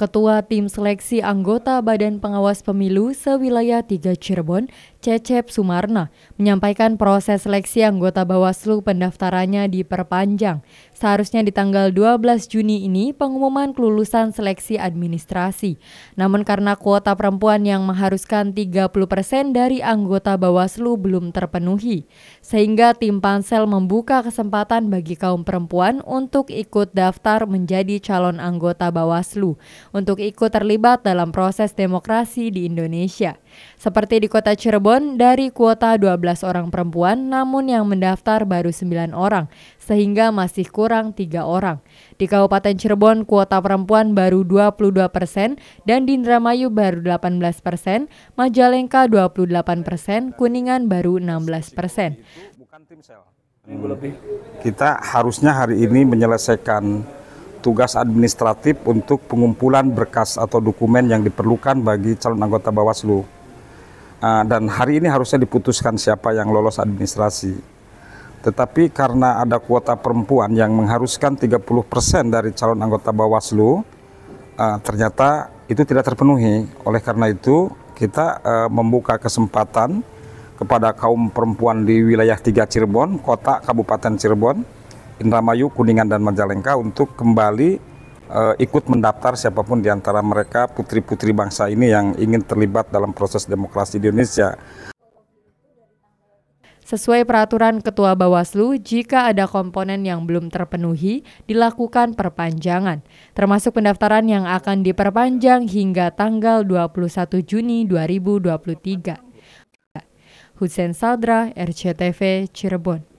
Ketua Tim Seleksi Anggota Badan Pengawas Pemilu Sewilayah 3 Cirebon, Cecep Sumarna menyampaikan proses seleksi anggota Bawaslu pendaftarannya diperpanjang. Seharusnya di tanggal 12 Juni ini pengumuman kelulusan seleksi administrasi. Namun karena kuota perempuan yang mengharuskan 30% dari anggota Bawaslu belum terpenuhi, sehingga tim pansel membuka kesempatan bagi kaum perempuan untuk ikut daftar menjadi calon anggota Bawaslu untuk ikut terlibat dalam proses demokrasi di Indonesia. Seperti di kota Cirebon, dari kuota 12 orang perempuan, namun yang mendaftar baru 9 orang, sehingga masih kurang 3 orang. Di Kabupaten Cirebon, kuota perempuan baru 22 persen, dan di Indramayu baru 18 persen, Majalengka 28 persen, Kuningan baru 16 persen. Kita harusnya hari ini menyelesaikan tugas administratif untuk pengumpulan berkas atau dokumen yang diperlukan bagi calon anggota Bawaslu. Ah, dan hari ini harusnya diputuskan siapa yang lolos administrasi. Tetapi karena ada kuota perempuan yang mengharuskan 30% dari calon anggota Bawaslu, uh, ternyata itu tidak terpenuhi. Oleh karena itu, kita uh, membuka kesempatan kepada kaum perempuan di wilayah tiga Cirebon, kota Kabupaten Cirebon, Indramayu, Kuningan dan Majalengka untuk kembali uh, ikut mendaftar siapapun di antara mereka putri-putri bangsa ini yang ingin terlibat dalam proses demokrasi di Indonesia. Sesuai peraturan Ketua Bawaslu, jika ada komponen yang belum terpenuhi, dilakukan perpanjangan, termasuk pendaftaran yang akan diperpanjang hingga tanggal 21 Juni 2023. Hussein Sadra, RCTV, Cirebon.